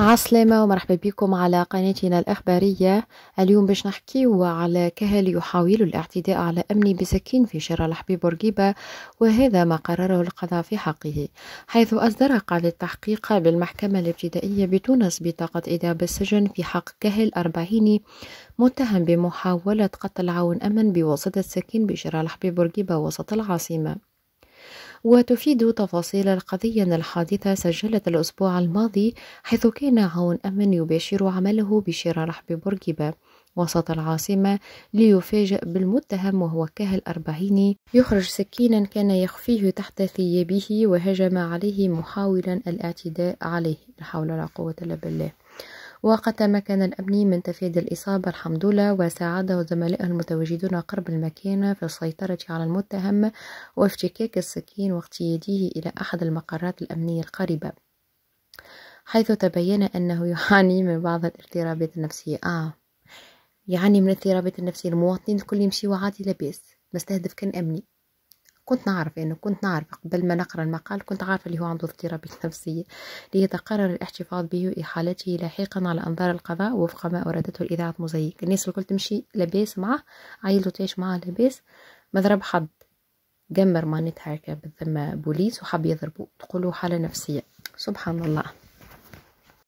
عسلامة ومرحبا بكم على قناتنا الإخبارية اليوم باش نحكيو على كهل يحاول الاعتداء على أمن بسكين في شارع الحبيب بورقيبة وهذا ما قرره القضاء في حقه حيث أصدر قاضي التحقيق بالمحكمة الابتدائية بتونس بطاقة إداب السجن في حق كهل أربعيني متهم بمحاولة قتل عون أمن بواسطة سكين بشارع الحبيب بورقيبة وسط العاصمة وتفيد تفاصيل القضية أن الحادثة سجلت الأسبوع الماضي حيث كان عون أمن يباشر عمله رحب بورقيبة وسط العاصمة ليفاجأ بالمتهم وهو كهل أربعيني يخرج سكينا كان يخفيه تحت ثيابه وهجم عليه محاولا الاعتداء عليه لا حول ولا قوة إلا بالله وقد تمكن الأمني من تفادي الإصابة الحمد لله وساعده زملائه المتواجدون قرب المكان في السيطرة على المتهم وافتكاك السكين واقتياده إلى أحد المقرات الأمنية القريبة حيث تبين أنه يعاني من بعض الاضطرابات النفسية آه يعاني من الاضطرابات النفسية المواطنين الكل يمشيوا عادي لاباس مستهدف كان أمني كنت نعرف انه يعني كنت نعرف قبل ما نقرا المقال كنت عارفه اللي هو عنده اضطرابات نفسيه لهذا قرر الاحتفاظ به واحالته لاحقا على انظار القضاء وفق ما ارادته الاذاعه مزيك الناس الكل تمشي لاباس معه عائلته تعيش معه لاباس مضرب حد قمر مانتها هكا بالذمة بوليس وحب يضربه تقولوا حالة نفسية سبحان الله